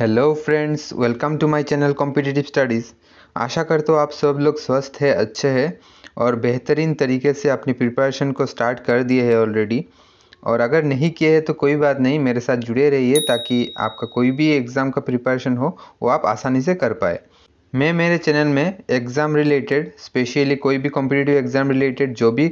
Hello friends welcome to my channel competitive studies आशा कर तो आप सब लोग स्वस्थ है अच्छे हैं और बेहतरीन तरीके से अपनी प्रिपरेशन को स्टार्ट कर दिए है ऑलरेडी और अगर नहीं किए हैं तो कोई बात नहीं मेरे साथ जुड़े रहिए ताकि आपका कोई भी एग्ज़ाम का प्रिपरेशन हो वो आप आसानी से कर पाए मैं मेरे चैनल में एग्ज़ाम रिलेटेड स्पेशली कोई भी कॉम्पिटिटिव एग्ज़ाम रिलेटेड जो भी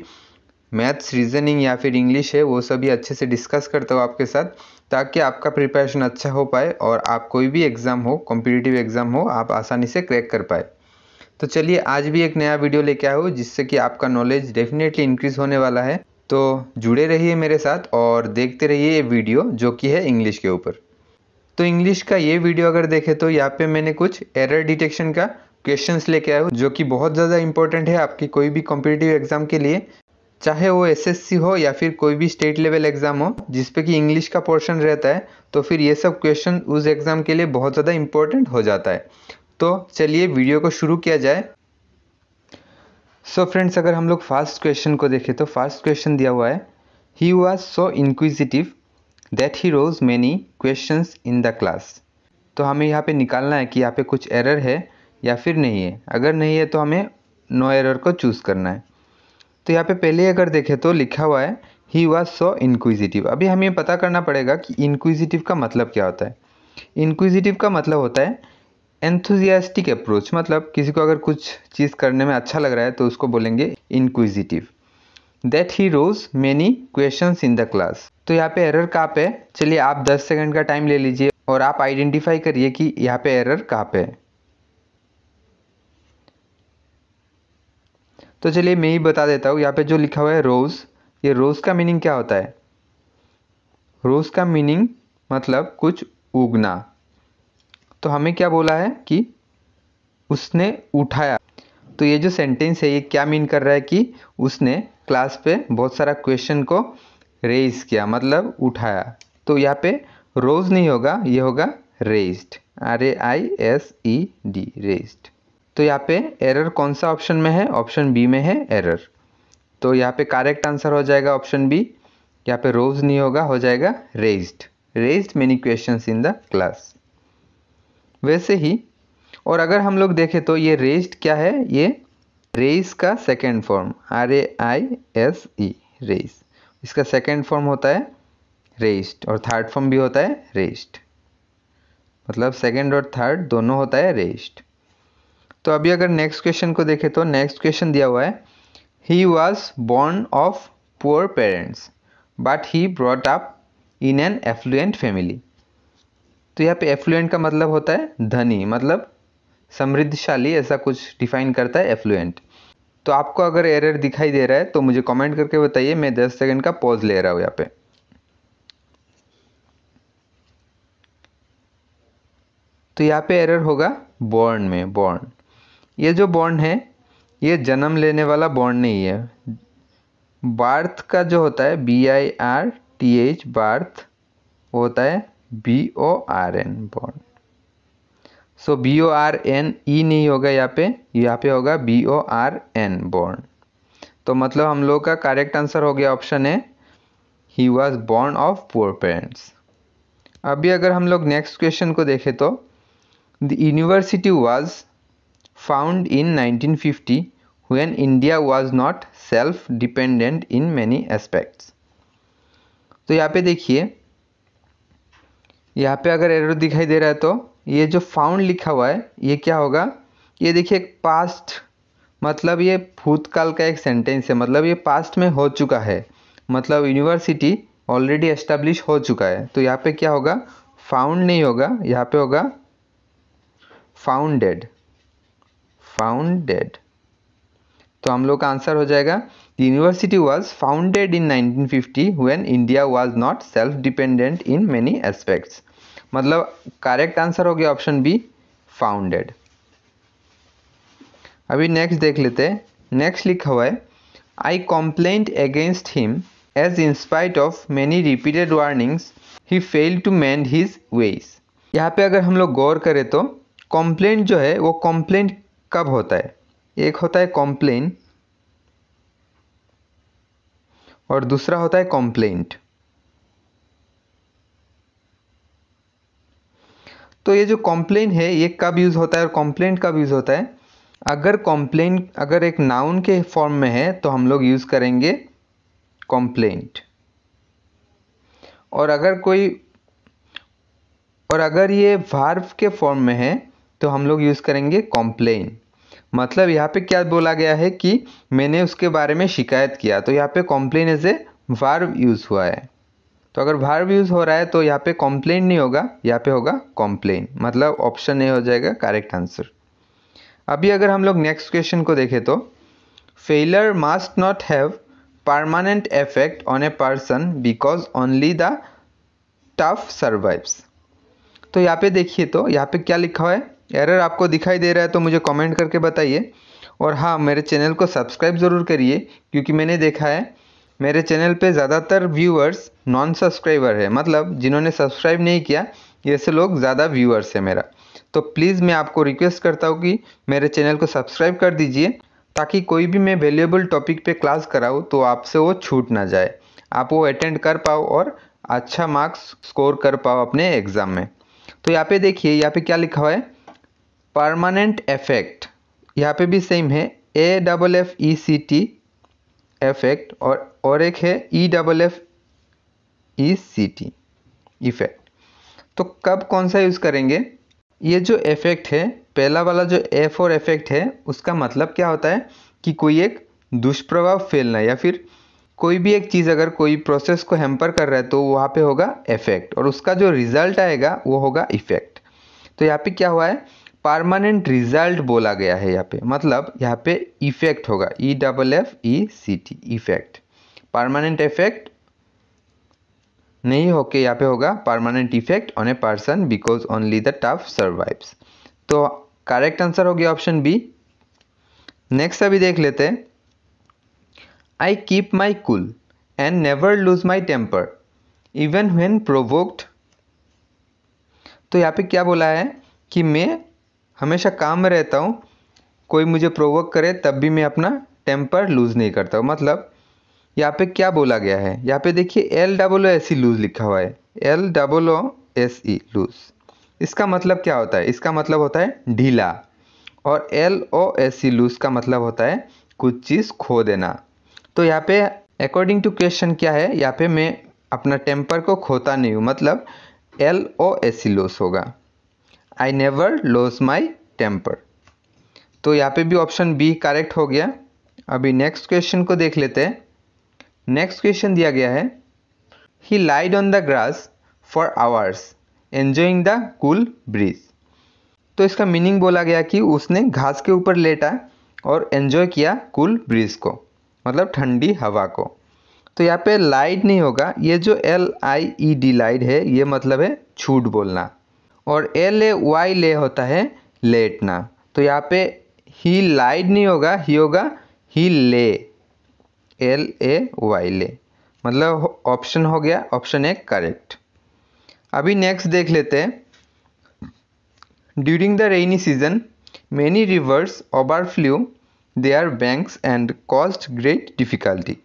मैथ्स रीजनिंग या फिर इंग्लिश है वो सभी अच्छे से डिस्कस करता हूँ आपके साथ ताकि आपका प्रिपरेशन अच्छा हो पाए और आप कोई भी एग्ज़ाम हो कॉम्पिटिटिव एग्ज़ाम हो आप आसानी से क्रैक कर पाए तो चलिए आज भी एक नया वीडियो लेके आया हूँ जिससे कि आपका नॉलेज डेफिनेटली इंक्रीज़ होने वाला है तो जुड़े रहिए मेरे साथ और देखते रहिए ये वीडियो जो कि है इंग्लिश के ऊपर तो इंग्लिश का ये वीडियो अगर देखें तो यहाँ पे मैंने कुछ एरर डिटेक्शन का क्वेश्चंस लेके आया हूँ जो कि बहुत ज़्यादा इंपॉर्टेंट है आपकी कोई भी कॉम्पिटिटिव एग्ज़ाम के लिए चाहे वो एसएससी हो या फिर कोई भी स्टेट लेवल एग्ज़ाम हो जिसपे कि इंग्लिश का पोर्शन रहता है तो फिर ये सब क्वेश्चन उस एग्ज़ाम के लिए बहुत ज़्यादा इम्पोर्टेंट हो जाता है तो चलिए वीडियो को शुरू किया जाए सो so फ्रेंड्स अगर हम लोग फास्ट क्वेश्चन को देखें तो फास्ट क्वेश्चन दिया हुआ है he was so inquisitive that he rose many question in the class तो हमें यहाँ पे निकालना है कि यहाँ पे कुछ एरर है या फिर नहीं है अगर नहीं है तो हमें नो एरर को चूज़ करना है तो यहाँ पे पहले अगर देखें तो लिखा हुआ है ही वॉज सो इनक्विजिटिव अभी हमें पता करना पड़ेगा कि इनक्विजिटिव का मतलब क्या होता है इनक्विजिटिव का मतलब होता है एंथुजियास्टिक अप्रोच मतलब किसी को अगर कुछ चीज़ करने में अच्छा लग रहा है तो उसको बोलेंगे inquisitive that he rose many question in the class तो यहाँ पे एरर कहाँ पे चलिए आप 10 सेकंड का टाइम ले लीजिए और आप आइडेंटिफाई करिए कि यहाँ पे एरर कहाँ पे है तो चलिए मैं ही बता देता हूँ यहाँ पे जो लिखा हुआ है रोज़ ये रोज़ का मीनिंग क्या होता है रोज़ का मीनिंग मतलब कुछ उगना तो हमें क्या बोला है कि उसने उठाया तो ये जो सेंटेंस है ये क्या मीन कर रहा है कि उसने क्लास पे बहुत सारा क्वेश्चन को रेज किया मतलब उठाया तो यहाँ पे रोज़ नहीं होगा ये होगा raised R A I S E D raised तो यहाँ पे एरर कौन सा ऑप्शन में है ऑप्शन बी में है एरर तो यहाँ पे करेक्ट आंसर हो जाएगा ऑप्शन बी यहाँ पे रोज नहीं होगा हो जाएगा raised raised many question in the class वैसे ही और अगर हम लोग देखें तो ये रेज्ड क्या है ये रेज का second form R A I S E raise इसका सेकेंड फॉर्म होता है रेस्ट और थर्ड फॉर्म भी होता है रेस्ट मतलब सेकेंड और थर्ड दोनों होता है रेस्ट तो अभी अगर नेक्स्ट क्वेश्चन को देखें तो नेक्स्ट क्वेश्चन दिया हुआ है he was born of poor parents but he brought up in an affluent family तो यहाँ पे एफ्लुएंट का मतलब होता है धनी मतलब समृद्धशाली ऐसा कुछ डिफाइन करता है एफ्लुएंट तो आपको अगर एरर दिखाई दे रहा है तो मुझे कमेंट करके बताइए मैं 10 सेकंड का पॉज ले रहा हूँ यहाँ पे तो यहाँ पे एरर होगा बॉर्न में बॉर्न ये जो बॉन्ड है ये जन्म लेने वाला बॉन्ड नहीं है बार्थ का जो होता है B I R T H birth होता है बी ओ आर एन बॉन्ड so B O R N E नहीं होगा यहाँ पे यहाँ पे होगा बी ओ आर एन बॉन्ड तो मतलब हम लोग का करेक्ट आंसर हो गया ऑप्शन है he was born of poor parents अभी अगर हम लोग नेक्स्ट क्वेश्चन को देखें तो the university was found in 1950 when India was not self dependent in many aspects. तो यहाँ पे देखिए यहाँ पे अगर एरर दिखाई दे रहा है तो ये जो फाउंड लिखा हुआ है ये क्या होगा ये देखिए एक पास्ट मतलब ये भूतकाल का एक सेंटेंस है मतलब ये पास्ट में हो चुका है मतलब यूनिवर्सिटी ऑलरेडी एस्टेब्लिश हो चुका है तो यहाँ पे क्या होगा फाउंड नहीं होगा यहाँ पे होगा फाउंडेड फाउंडेड तो हम लोग का आंसर हो जाएगा the university was founded in 1950 when India was not self dependent in many aspects मतलब करेक्ट आंसर हो गया ऑप्शन बी फाउंडेड अभी नेक्स्ट देख लेते हैं नेक्स्ट लिखा हुआ है I complaint against him as in spite of many repeated warnings he fail to mend his ways यहाँ पे अगर हम लोग गौर करें तो कॉम्प्लेंट जो है वो कॉम्प्लेंट कब होता है एक होता है कॉम्प्लेन और दूसरा होता है कॉम्प्लेंट तो ये जो कॉम्प्लेन है ये कब यूज़ होता है और कॉम्प्लेंट कब यूज़ होता है अगर कॉम्प्लेन अगर एक नाउन के फॉर्म में है तो हम लोग यूज़ करेंगे कॉम्प्लेंट और अगर कोई और अगर ये वार्व के फॉर्म में है तो हम लोग यूज़ करेंगे कॉम्प्लेन मतलब यहाँ पे क्या बोला गया है कि मैंने उसके बारे में शिकायत किया तो यहाँ पे complain as a verb use हुआ है तो अगर वार्व यूज़ हो रहा है तो यहाँ पे कॉम्प्लेन नहीं होगा यहाँ पे होगा कॉम्प्लेन मतलब ऑप्शन ए हो जाएगा करेक्ट आंसर अभी अगर हम लोग नेक्स्ट क्वेश्चन को देखें तो failure must not have permanent effect on a person because only the tough survives तो यहाँ पे देखिए तो यहाँ पे क्या लिखा हुआ है एरर आपको दिखाई दे रहा है तो मुझे कमेंट करके बताइए और हाँ मेरे चैनल को सब्सक्राइब ज़रूर करिए क्योंकि मैंने देखा है मेरे चैनल पे ज़्यादातर व्यूअर्स नॉन सब्सक्राइबर है मतलब जिन्होंने सब्सक्राइब नहीं किया ऐसे लोग ज़्यादा व्यूअर्स है मेरा तो प्लीज़ मैं आपको रिक्वेस्ट करता हूँ कि मेरे चैनल को सब्सक्राइब कर दीजिए ताकि कोई भी मैं वैल्यूएबल टॉपिक पे क्लास कराऊँ तो आपसे वो छूट ना जाए आप वो अटेंड कर पाओ और अच्छा मार्क्स स्कोर कर पाओ अपने एग्ज़ाम में तो यहाँ पे देखिए यहाँ पे क्या लिखा हुआ है परमानेंट इफेक्ट यहाँ पे भी सेम है A double F E C T effect और और एक है E double F E C T effect तो कब कौन सा यूज़ करेंगे ये जो इफेक्ट है पहला वाला जो ए और इफेक्ट है उसका मतलब क्या होता है कि कोई एक दुष्प्रभाव फैलना या फिर कोई भी एक चीज़ अगर कोई प्रोसेस को हैम्पर कर रहा है तो वहाँ पे होगा इफेक्ट और उसका जो रिजल्ट आएगा वो होगा इफेक्ट तो यहाँ पे क्या हुआ है परमानेंट रिजल्ट बोला गया है यहाँ पे मतलब यहाँ पे इफेक्ट होगा E double F E C T effect permanent effect नहीं होके यहाँ पे होगा permanent effect on a person because only the tough survives तो करेक्ट आंसर हो गया ऑप्शन बी नेक्स्ट अभी देख लेते हैं I keep my cool and never loose my temper even when provoked तो यहाँ पे क्या बोला है कि मैं हमेशा काम में रहता हूँ कोई मुझे प्रोवोक करे तब भी मैं अपना टेम्पर लूज़ नहीं करता हूँ मतलब यहाँ पे क्या बोला गया है यहाँ पे देखिए L double O S E loose लिखा हुआ है L double O S E loose इसका मतलब क्या होता है इसका मतलब होता है ढीला और L O S E lose का मतलब होता है कुछ चीज़ खो देना तो यहाँ पे अकॉर्डिंग टू क्वेश्चन क्या है यहाँ पे मैं अपना टेम्पर को खोता नहीं हूँ मतलब L O S E lose होगा I never lodge my temper तो यहाँ पे भी ऑप्शन बी करेक्ट हो गया अभी नेक्स्ट क्वेश्चन को देख लेते हैं नेक्स्ट क्वेश्चन दिया गया है he lied on the grass for hours enjoying the cool breeze तो इसका मीनिंग बोला गया कि उसने घास के ऊपर लेटा और एन्जॉय किया कूल ब्रिज को मतलब ठंडी हवा को तो यहाँ पे लाइड नहीं होगा ये जो एल आई ई डी लाइड है ये मतलब है छूट बोलना और एल ए वाई ले होता है लेटना तो यहाँ पे ही लाइड नहीं होगा ही होगा ही ले एल ए वाई ले मतलब ऑप्शन हो गया ऑप्शन ए करेक्ट अभी नेक्स्ट देख लेते हैं during the rainy season many rivers overflew their banks and caused great difficulty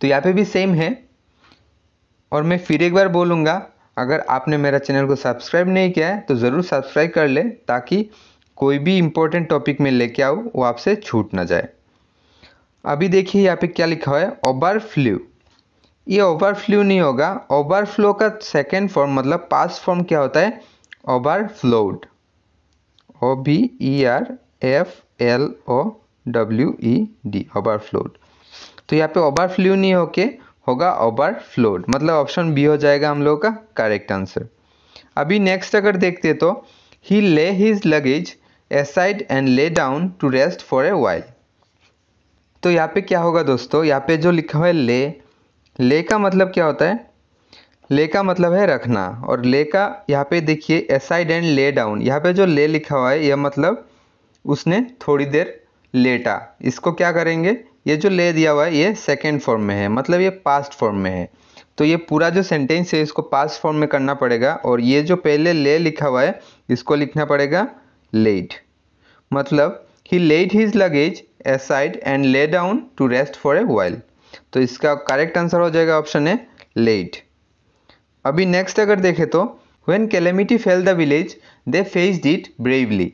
तो यहाँ पे भी सेम है और मैं फिर एक बार बोलूँगा अगर आपने मेरा चैनल को सब्सक्राइब नहीं किया है तो ज़रूर सब्सक्राइब कर ले ताकि कोई भी इम्पोर्टेंट टॉपिक में लेके आओ वो आपसे छूट ना जाए अभी देखिए यहाँ पे क्या लिखा हुआ है ओवर फ्लू ये ओवर फ्लू नहीं होगा ओवर फ्लो का सेकेंड फॉर्म मतलब पास फॉर्म क्या होता है overflowed O V E R F L O W E D overflowed तो यहाँ पे ओवर फ्लू नहीं होके होगा ओवर फ्लोड मतलब ऑप्शन बी हो जाएगा हम लोगों का करेक्ट आंसर अभी नेक्स्ट अगर देखते तो he lay his luggage aside and lay down to rest for a while तो यहाँ पे क्या होगा दोस्तों यहाँ पे जो लिखा हुआ है ले ले का मतलब क्या होता है ले का मतलब है रखना और ले का यहाँ पे देखिए एसाइड एंड ले डाउन यहाँ पे जो ले लिखा हुआ है यह मतलब उसने थोड़ी देर लेटा इसको क्या करेंगे ये जो ले दिया हुआ है ये सेकेंड फॉर्म में है मतलब ये पास्ट फॉर्म में है तो ये पूरा जो सेंटेंस है इसको पास्ट फॉर्म में करना पड़ेगा और ये जो पहले ले लिखा हुआ है इसको लिखना पड़ेगा लेट मतलब he laid his luggage aside and lay down to rest for a while तो इसका करेक्ट आंसर हो जाएगा ऑप्शन ए लेट अभी नेक्स्ट अगर देखें तो when calamity fell the village they faced it bravely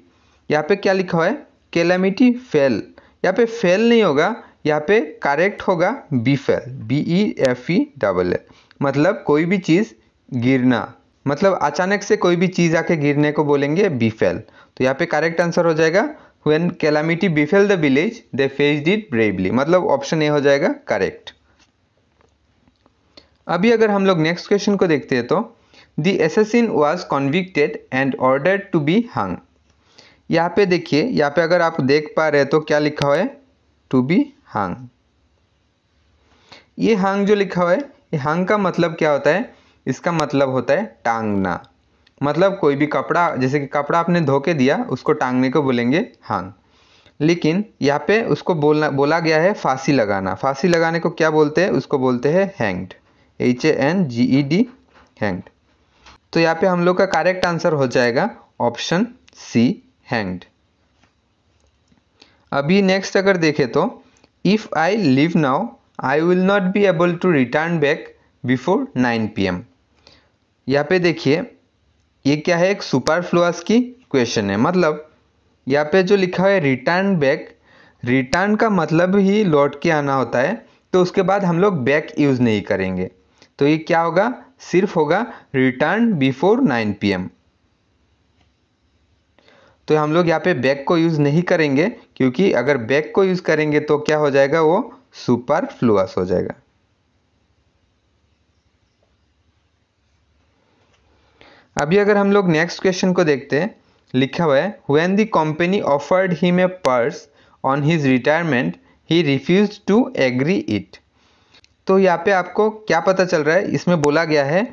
यहाँ पे क्या लिखा हुआ है कैलेमिटी फेल यहाँ पे फेल नहीं होगा यहाँ पे करेक्ट होगा befell B E F E double L मतलब कोई भी चीज़ गिरना मतलब अचानक से कोई भी चीज़ आके गिरने को बोलेंगे बीफेल तो यहाँ पे करेक्ट आंसर हो जाएगा when calamity befell the village they faced it bravely मतलब ऑप्शन ए हो जाएगा करेक्ट अभी अगर हम लोग नेक्स्ट क्वेश्चन को देखते हैं तो the assassin was convicted and order to be hung यहाँ पे देखिए यहाँ पे अगर आप देख पा रहे हैं तो क्या लिखा हुआ है टू बी हांग ये हांग जो लिखा हुआ है ये हांग का मतलब क्या होता है इसका मतलब होता है टांगना मतलब कोई भी कपड़ा जैसे कि कपड़ा आपने धो के दिया उसको टांगने को बोलेंगे हांग लेकिन यहाँ पे उसको बोलना बोला गया है फांसी लगाना फांसी लगाने को क्या बोलते हैं उसको बोलते हैं hanged H A N G E D hanged तो यहाँ पे हम लोग का करेक्ट आंसर हो जाएगा ऑप्शन सी हैंग्ड अभी नेक्स्ट अगर देखें तो If I leave now, I will not be able to return back before 9 pm. यहाँ पे देखिए ये क्या है एक सुपर फ्लुअस की क्वेश्चन है मतलब यहाँ पे जो लिखा है रिटर्न बैक रिटर्न का मतलब ही लौट के आना होता है तो उसके बाद हम लोग बैक यूज़ नहीं करेंगे तो ये क्या होगा सिर्फ होगा रिटर्न बिफोर 9 पीएम तो हम लोग यहाँ पे बैक को यूज़ नहीं करेंगे क्योंकि अगर बैक को यूज़ करेंगे तो क्या हो जाएगा वो सुपर फ्लूस हो जाएगा अभी अगर हम लोग नेक्स्ट क्वेश्चन को देखते हैं लिखा हुआ है when the company offered him a purse on his retirement he refuse to agree it तो यहाँ पे आपको क्या पता चल रहा है इसमें बोला गया है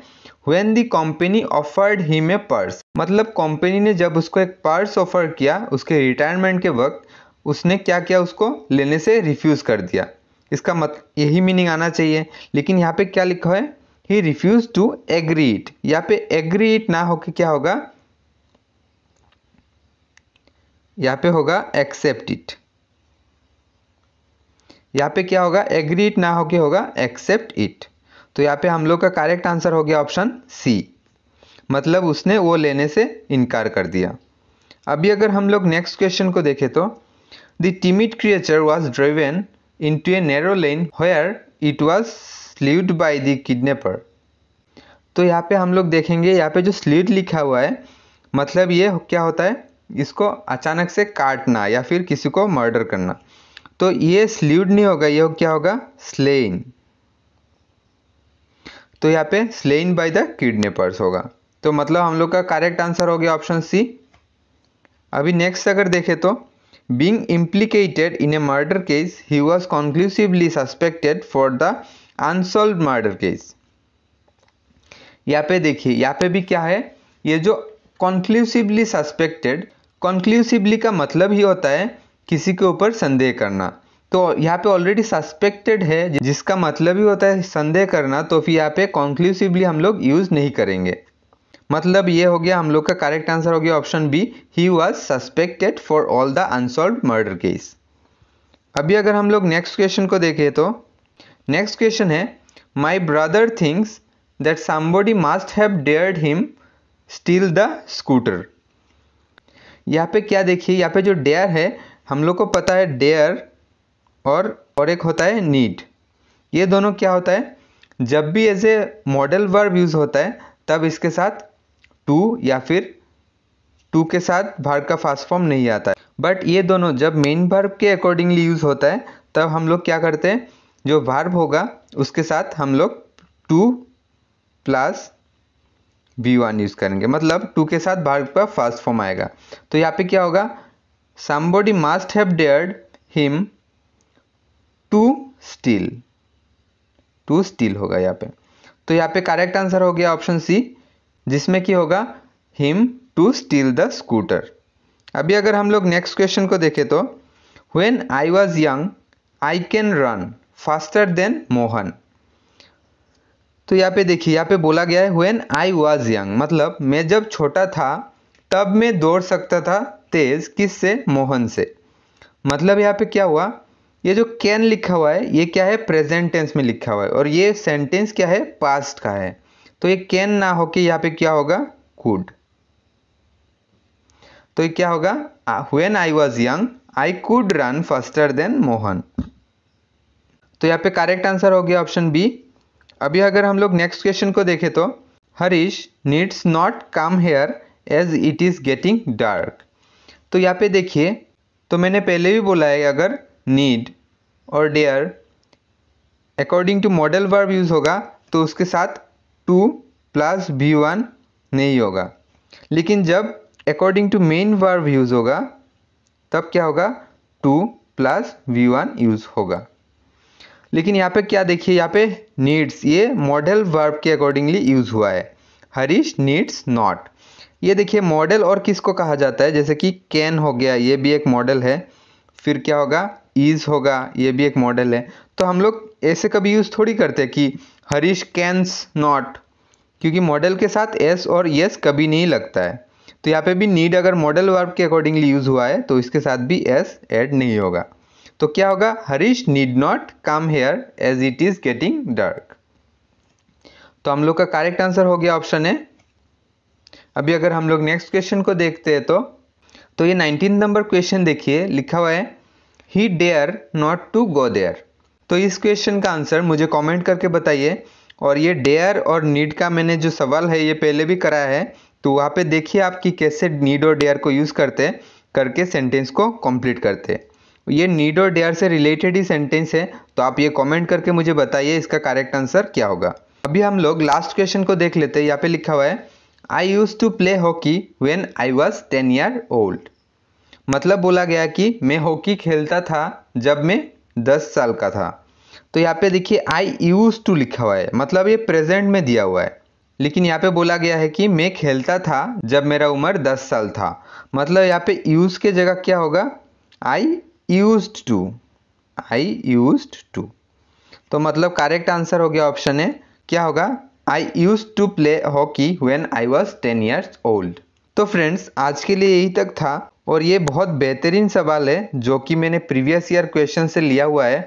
वेन दी कंपनी ऑफर्ड ही में पर्स मतलब कंपनी ने जब उसको एक पर्स ऑफर किया उसके रिटायरमेंट के वक्त उसने क्या किया उसको लेने से रिफ्यूज़ कर दिया इसका मत यही मीनिंग आना चाहिए लेकिन यहाँ पे क्या लिखा है he refuse to agree it यहाँ पे एग्री इट ना होके क्या होगा यहाँ पे होगा एक्सेप्ट इट यहाँ पे क्या होगा एग्री इट ना होके होगा एक्सेप्ट इट तो यहाँ पे हम लोग का करेक्ट आंसर हो गया ऑप्शन सी मतलब उसने वो लेने से इनकार कर दिया अभी अगर हम लोग नेक्स्ट क्वेश्चन को देखें तो the timid creature was driven into a narrow lane here it was slayed by the kidnapper तो यहाँ पे हम लोग देखेंगे यहाँ पे जो स्लीड लिखा हुआ है मतलब ये क्या होता है इसको अचानक से काटना या फिर किसी को मर्डर करना तो ये स्ल्यूड नहीं होगा ये हो क्या होगा स्लेइंग तो यहाँ पे स्लेन बाय द किडनेपर्स होगा तो मतलब हम लोग का करेक्ट आंसर हो गया ऑप्शन सी अभी नेक्स्ट अगर देखें तो being implicated in a murder case he was conclusively suspected for the unsolved murder case यहाँ पे देखिए यहाँ पे भी क्या है ये जो कॉन्क्लूसिवली सस्पेक्टेड कॉन्क्लूसिवली का मतलब ही होता है किसी के ऊपर संदेह करना तो यहाँ पे ऑलरेडी सस्पेक्टेड है जिसका मतलब ही होता है संदेह करना तो फिर यहाँ पे कॉन्क्लूसिवली हम लोग यूज़ नहीं करेंगे मतलब ये हो गया हम लोग का करेक्ट आंसर हो गया option B he was suspected for all the unsolved murder case अभी अगर हम लोग नेक्स्ट क्वेश्चन को देखें तो नेक्स्ट क्वेश्चन है my brother thinks that somebody must have dared him steal the scooter यहाँ पे क्या देखिए यहाँ पे जो डेयर है हम लोग को पता है डेयर और और एक होता है नीड ये दोनों क्या होता है जब भी as a modal verb use होता है तब इसके साथ टू या फिर टू के साथ भार का फास्ट फॉर्म नहीं आता है बट ये दोनों जब मेन भार्ब के अकॉर्डिंगली यूज़ होता है तब हम लोग क्या करते हैं जो भार्ब होगा उसके साथ हम लोग two plus V one use करेंगे मतलब टू के साथ भार्ब का फास्ट फॉर्म आएगा तो यहाँ पे क्या होगा somebody must have dared him to steal to steal होगा यहाँ पे तो यहाँ पे करेक्ट आंसर हो गया ऑप्शन सी जिसमें कि होगा him to steal the scooter अभी अगर हम लोग नेक्स्ट क्वेश्चन को देखें तो when I was young I can run faster than Mohan तो यहाँ पे देखिए यहाँ पे बोला गया है वेन आई वॉज यंग मतलब मैं जब छोटा था तब मैं दौड़ सकता था तेज किससे मोहन से मतलब यहाँ पे क्या हुआ ये जो कैन लिखा हुआ है ये क्या है प्रेजेंट टेंस में लिखा हुआ है और ये सेंटेंस क्या है पास्ट का है तो ये कैन ना होके यहाँ पे क्या होगा कुड तो ये क्या होगा when I was young I could run faster than Mohan तो यहाँ पे करेक्ट आंसर हो गया ऑप्शन बी अभी अगर हम लोग नेक्स्ट क्वेश्चन को देखें तो Harish needs not come here as it is getting dark तो यहाँ पे देखिए तो मैंने पहले भी बोला है अगर नीड और dare according to modal verb use होगा तो उसके साथ टू प्लस वी वन नहीं होगा लेकिन जब according to main verb use होगा तब क्या होगा two plus V one use होगा लेकिन यहाँ पे क्या देखिए यहाँ पे नीड्स ये मॉडल वर्ब के अकॉर्डिंगली यूज़ हुआ है हरीश नीड्स नॉट ये देखिए मॉडल और किसको कहा जाता है जैसे कि कैन हो गया ये भी एक मॉडल है फिर क्या होगा ईज़ होगा ये भी एक मॉडल है तो हम लोग ऐसे कभी यूज़ थोड़ी करते कि हरीश कैंस नॉट क्योंकि मॉडल के साथ एस और यस कभी नहीं लगता है तो यहाँ पे भी नीड अगर मॉडल वर्ब के अकॉर्डिंगली यूज़ हुआ है तो इसके साथ भी एस ऐड नहीं होगा तो क्या होगा Harish need not come here as it is getting dark तो हम लोग का करेक्ट आंसर हो गया ऑप्शन है अभी अगर हम लोग नेक्स्ट क्वेश्चन को देखते हैं तो तो ये नाइनटीन नंबर क्वेश्चन देखिए लिखा हुआ है ही dare not to go there तो इस क्वेश्चन का आंसर मुझे कमेंट करके बताइए और ये डेयर और नीड का मैंने जो सवाल है ये पहले भी कराया है तो वहाँ पे देखिए आप कि कैसे नीड और डेयर को यूज़ करते करके सेंटेंस को कंप्लीट करते ये नीड और डेयर से रिलेटेड ही सेंटेंस है तो आप ये कमेंट करके मुझे बताइए इसका करेक्ट आंसर क्या होगा अभी हम लोग लास्ट क्वेश्चन को देख लेते हैं यहाँ पे लिखा हुआ है I use to play hockey when I was ten year old मतलब बोला गया कि मैं हॉकी खेलता था जब मैं दस साल का था तो यहाँ पे देखिए आई यूज़ टू लिखा हुआ है मतलब ये प्रेजेंट में दिया हुआ है लेकिन यहाँ पे बोला गया है कि मैं खेलता था जब मेरा उम्र दस साल था मतलब यहाँ पे यूज़ के जगह क्या होगा I use to I use to तो मतलब करेक्ट आंसर हो गया ऑप्शन है क्या होगा I use to play hockey when I was ten years old तो फ्रेंड्स आज के लिए यही तक था और ये बहुत बेहतरीन सवाल है जो कि मैंने प्रीवियस ईयर क्वेश्चन से लिया हुआ है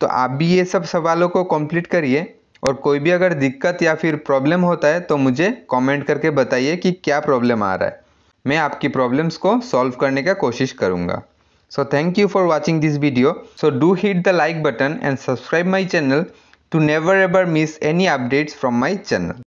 तो आप भी ये सब सवालों को कंप्लीट करिए और कोई भी अगर दिक्कत या फिर प्रॉब्लम होता है तो मुझे कमेंट करके बताइए कि क्या प्रॉब्लम आ रहा है मैं आपकी प्रॉब्लम्स को सॉल्व करने का कोशिश करूँगा so thank you for watching this video so do hit the like button and subscribe my channel to never ever miss any updates from my channel